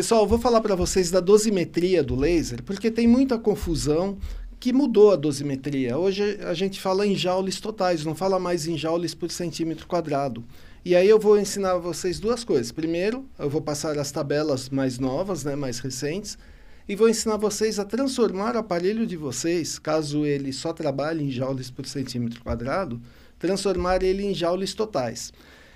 Pessoal, vou falar para vocês da dosimetria do laser, porque tem muita confusão que mudou a dosimetria. Hoje a gente fala em joules totais, não fala mais em joules por centímetro quadrado. E aí eu vou ensinar a vocês duas coisas. Primeiro, eu vou passar as tabelas mais novas, né, mais recentes, e vou ensinar vocês a transformar o aparelho de vocês, caso ele só trabalhe em joules por centímetro quadrado, transformar ele em joules totais.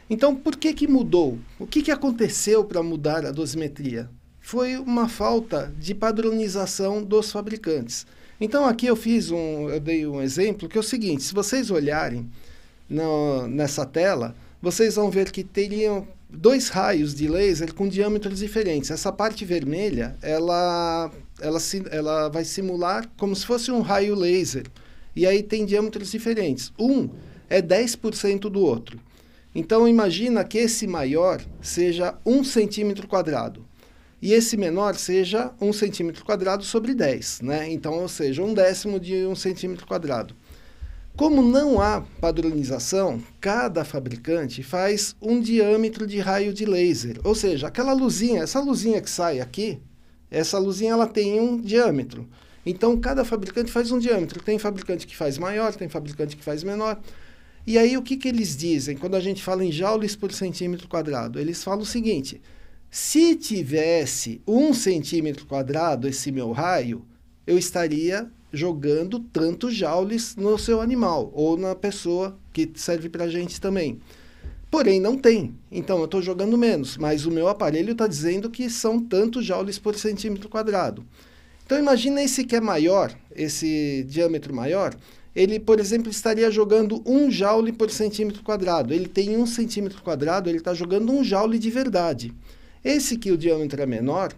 Então, por que, que mudou? O que, que aconteceu para mudar a dosimetria? Foi uma falta de padronização dos fabricantes. Então, aqui eu fiz um, eu dei um exemplo que é o seguinte: se vocês olharem no, nessa tela, vocês vão ver que teriam dois raios de laser com diâmetros diferentes. Essa parte vermelha, ela, ela, ela vai simular como se fosse um raio laser. E aí tem diâmetros diferentes. Um é 10% do outro. Então imagina que esse maior seja 1 centímetro quadrado e esse menor seja 1 centímetro quadrado sobre 10, né? Então, ou seja, um décimo de 1 centímetro quadrado. Como não há padronização, cada fabricante faz um diâmetro de raio de laser, ou seja, aquela luzinha, essa luzinha que sai aqui, essa luzinha ela tem um diâmetro. Então cada fabricante faz um diâmetro. Tem fabricante que faz maior, tem fabricante que faz menor. E aí o que, que eles dizem quando a gente fala em joules por centímetro quadrado? Eles falam o seguinte: se tivesse um centímetro quadrado esse meu raio, eu estaria jogando tantos joules no seu animal ou na pessoa que serve para a gente também. Porém, não tem. Então, eu estou jogando menos, mas o meu aparelho está dizendo que são tantos joules por centímetro quadrado. Então, imagina esse que é maior, esse diâmetro maior, ele, por exemplo, estaria jogando um joule por centímetro quadrado. Ele tem um centímetro quadrado, ele está jogando um joule de verdade. Esse que o diâmetro é menor,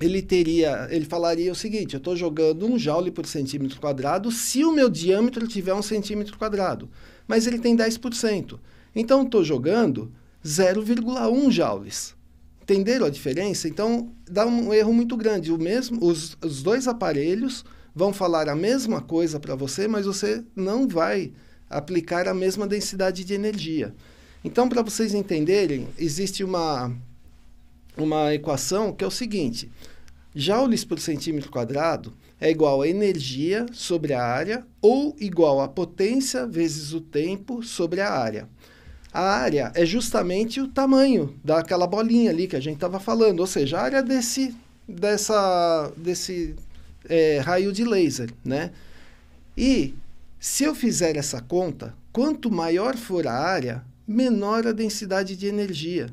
ele teria, ele falaria o seguinte: eu estou jogando um joule por centímetro quadrado se o meu diâmetro tiver um centímetro quadrado, mas ele tem 10%. Então estou jogando 0,1 joules. Entenderam a diferença? Então dá um erro muito grande. O mesmo, os, os dois aparelhos vão falar a mesma coisa para você, mas você não vai aplicar a mesma densidade de energia. Então, para vocês entenderem, existe uma, uma equação que é o seguinte: joules por centímetro quadrado é igual a energia sobre a área ou igual a potência vezes o tempo sobre a área. A área é justamente o tamanho daquela bolinha ali que a gente estava falando, ou seja, a área desse, dessa, desse é, raio de laser, né? E se eu fizer essa conta, quanto maior for a área, menor a densidade de energia.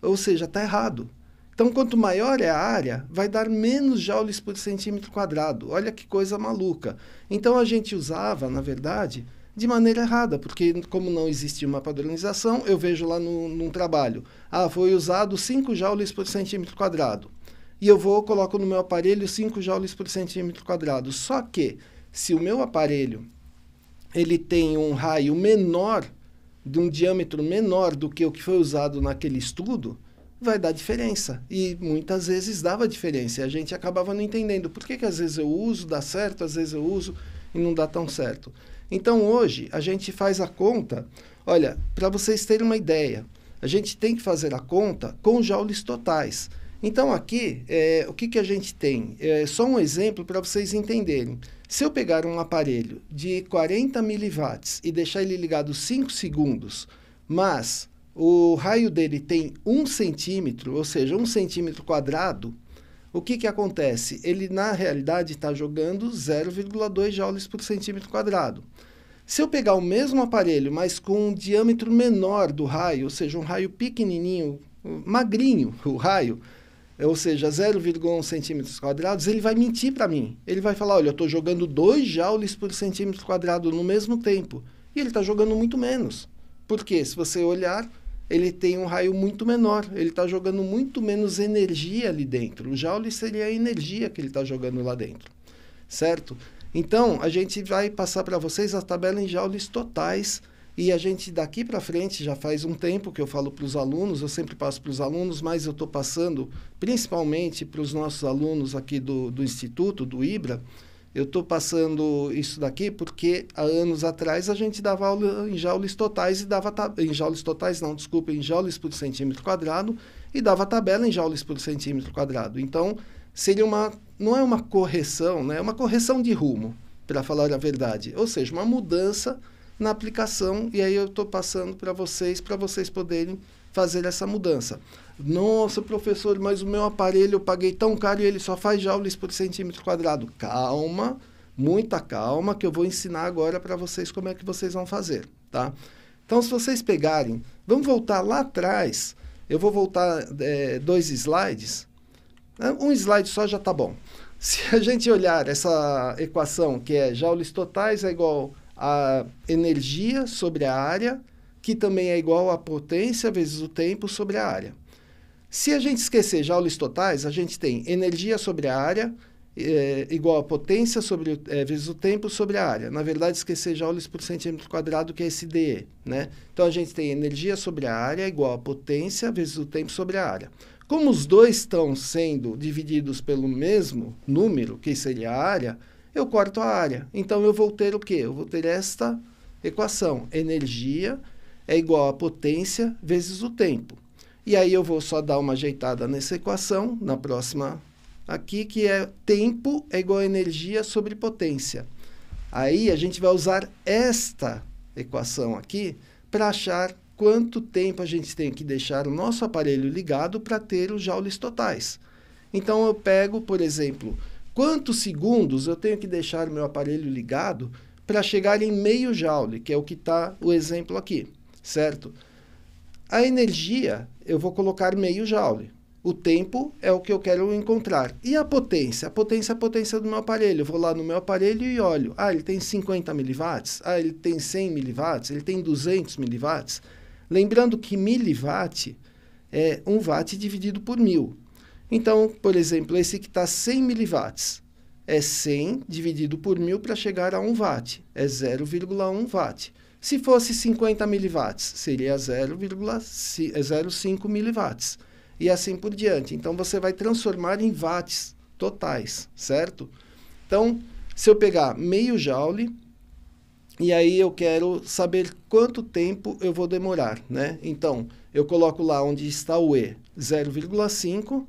Ou seja, está errado. Então, quanto maior é a área, vai dar menos joules por centímetro quadrado. Olha que coisa maluca. Então, a gente usava, na verdade, de maneira errada, porque como não existia uma padronização, eu vejo lá no, num trabalho, ah, foi usado 5 joules por centímetro quadrado e eu vou coloco no meu aparelho 5 joules por centímetro quadrado. Só que se o meu aparelho ele tem um raio menor, de um diâmetro menor do que o que foi usado naquele estudo, vai dar diferença. E muitas vezes dava diferença. E a gente acabava não entendendo por que, que às vezes eu uso, dá certo, às vezes eu uso e não dá tão certo. Então hoje a gente faz a conta. Olha, para vocês terem uma ideia, a gente tem que fazer a conta com joules totais. Então, aqui, é, o que, que a gente tem? É só um exemplo para vocês entenderem. Se eu pegar um aparelho de 40 miliwatts e deixar ele ligado 5 segundos, mas o raio dele tem 1 centímetro, ou seja, 1 centímetro quadrado, o que, que acontece? Ele, na realidade, está jogando 0,2 joules por centímetro quadrado. Se eu pegar o mesmo aparelho, mas com um diâmetro menor do raio, ou seja, um raio pequenininho, magrinho o raio, ou seja, 0,1 centímetros quadrados, ele vai mentir para mim. Ele vai falar, olha, eu estou jogando 2 joules por centímetro quadrado no mesmo tempo. E ele está jogando muito menos. Porque se você olhar, ele tem um raio muito menor. Ele está jogando muito menos energia ali dentro. O joule seria a energia que ele está jogando lá dentro. Certo? Então, a gente vai passar para vocês a tabela em joules totais e a gente daqui para frente, já faz um tempo que eu falo para os alunos, eu sempre passo para os alunos, mas eu estou passando principalmente para os nossos alunos aqui do, do Instituto, do IBRA. Eu estou passando isso daqui porque há anos atrás a gente dava aula em joules totais e dava em joules totais não, desculpa, em joules por centímetro quadrado e dava tabela em joules por centímetro quadrado. Então, seria uma não é uma correção, né? É uma correção de rumo, para falar a verdade. Ou seja, uma mudança na aplicação e aí eu estou passando para vocês, para vocês poderem fazer essa mudança. Nossa, professor, mas o meu aparelho eu paguei tão caro e ele só faz joules por centímetro quadrado. Calma, muita calma, que eu vou ensinar agora para vocês como é que vocês vão fazer, tá? Então, se vocês pegarem, vamos voltar lá atrás. Eu vou voltar é, dois slides. Ah, um slide só já está bom. Se a gente olhar essa equação que é joules totais é igual a energia sobre a área, que também é igual à potência vezes o tempo sobre a área. Se a gente esquecer joules totais, a gente tem energia sobre a área é, igual a potência sobre, é, vezes o tempo sobre a área. Na verdade, esquecer joules por centímetro quadrado, que é esse DE. Né? Então, a gente tem energia sobre a área igual a potência vezes o tempo sobre a área. Como os dois estão sendo divididos pelo mesmo número, que seria a área, eu corto a área. Então eu vou ter o quê? Eu vou ter esta equação: energia é igual a potência vezes o tempo. E aí eu vou só dar uma ajeitada nessa equação, na próxima aqui, que é tempo é igual a energia sobre potência. Aí a gente vai usar esta equação aqui para achar quanto tempo a gente tem que deixar o nosso aparelho ligado para ter os joules totais. Então eu pego, por exemplo, Quantos segundos eu tenho que deixar meu aparelho ligado para chegar em meio joule, que é o que está o exemplo aqui, certo? A energia eu vou colocar meio joule. O tempo é o que eu quero encontrar. E a potência? A potência é a potência do meu aparelho. Eu vou lá no meu aparelho e olho. Ah, ele tem 50 miliwatts? Ah, ele tem 100 miliwatts? Ele tem 200 miliwatts? Lembrando que miliwatt é um watt dividido por mil. Então, por exemplo, esse que está 100 miliwatts é 100 dividido por 1000 para chegar a 1 watt, é 0,1 watt. Se fosse 50 miliwatts, seria 0,05 é miliwatts. E assim por diante. Então, você vai transformar em watts totais, certo? Então, se eu pegar meio joule, e aí eu quero saber quanto tempo eu vou demorar, né? Então, eu coloco lá onde está o E, 0,5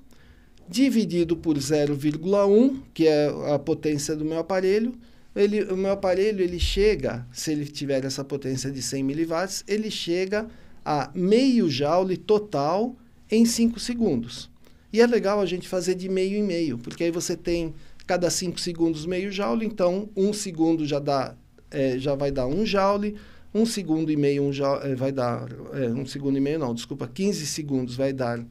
dividido por 0,1, que é a potência do meu aparelho, ele, o meu aparelho ele chega, se ele tiver essa potência de 100 mW, ele chega a meio joule total em 5 segundos. E é legal a gente fazer de meio em meio, porque aí você tem cada 5 segundos meio joule, então 1 um segundo já, dá, é, já vai dar 1 um joule, 1 um segundo e meio um joule, é, vai dar, 1 é, um segundo e meio não, desculpa, 15 segundos vai dar 1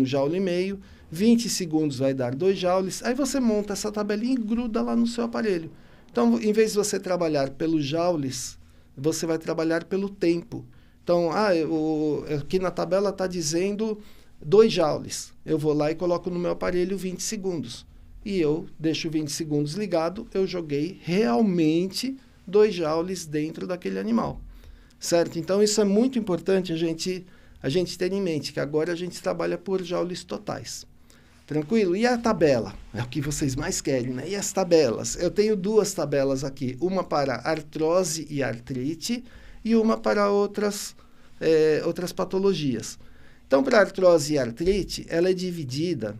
um joule e meio, 20 segundos vai dar 2 joules. Aí você monta essa tabelinha e gruda lá no seu aparelho. Então, em vez de você trabalhar pelos joules, você vai trabalhar pelo tempo. Então, ah, eu, aqui na tabela está dizendo 2 joules. Eu vou lá e coloco no meu aparelho 20 segundos. E eu deixo 20 segundos ligado, eu joguei realmente 2 joules dentro daquele animal. Certo? Então, isso é muito importante a gente, a gente ter em mente, que agora a gente trabalha por joules totais. Tranquilo? E a tabela? É o que vocês mais querem, né? E as tabelas? Eu tenho duas tabelas aqui, uma para artrose e artrite e uma para outras, é, outras patologias. Então, para artrose e artrite, ela é dividida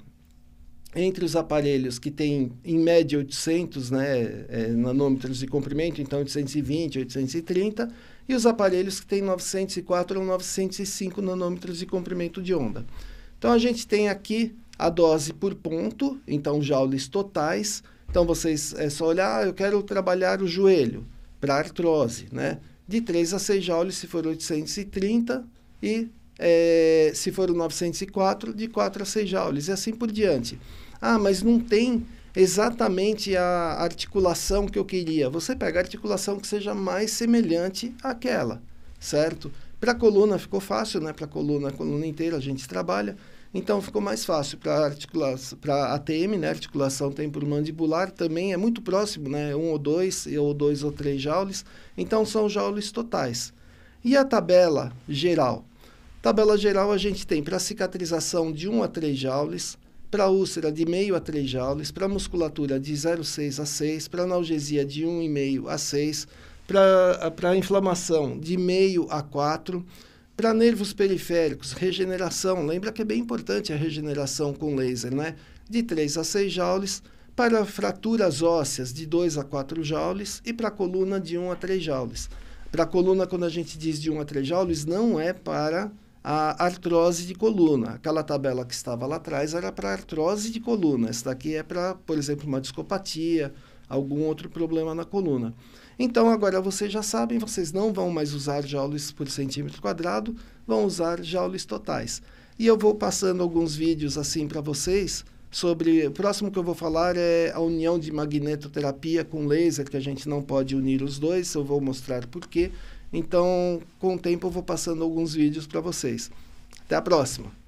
entre os aparelhos que têm, em média, 800 né, é, nanômetros de comprimento, então 820, 830, e os aparelhos que têm 904 ou 905 nanômetros de comprimento de onda. Então, a gente tem aqui a dose por ponto, então joules totais. Então vocês é só olhar, ah, eu quero trabalhar o joelho para artrose, né? De 3 a 6 joules se for 830 e é, se for o 904, de 4 a 6 joules e assim por diante. Ah, mas não tem exatamente a articulação que eu queria. Você pega a articulação que seja mais semelhante àquela, certo? Para a coluna ficou fácil, né? Para a coluna, a coluna inteira a gente trabalha. Então ficou mais fácil para articulação, para ATM, né, articulação temporomandibular também é muito próximo, né, um ou dois ou dois ou três joules. Então são joules totais. E a tabela geral. Tabela geral a gente tem para cicatrização de 1 a 3 joules, para úlcera de meio a 3 joules, para musculatura de 0,6 a 6, para analgesia de 1,5 a 6, para inflamação de meio a 4 para nervos periféricos, regeneração. Lembra que é bem importante a regeneração com laser, né? De 3 a 6 joules. Para fraturas ósseas, de 2 a 4 joules. E para a coluna, de 1 a 3 joules. Para a coluna, quando a gente diz de 1 a 3 joules, não é para a artrose de coluna. Aquela tabela que estava lá atrás era para artrose de coluna. Essa daqui é para, por exemplo, uma discopatia, algum outro problema na coluna. Então agora vocês já sabem, vocês não vão mais usar joules por centímetro quadrado, vão usar joules totais. E eu vou passando alguns vídeos assim para vocês sobre. O próximo que eu vou falar é a união de magnetoterapia com laser, que a gente não pode unir os dois, eu vou mostrar por quê. Então, com o tempo, eu vou passando alguns vídeos para vocês. Até a próxima!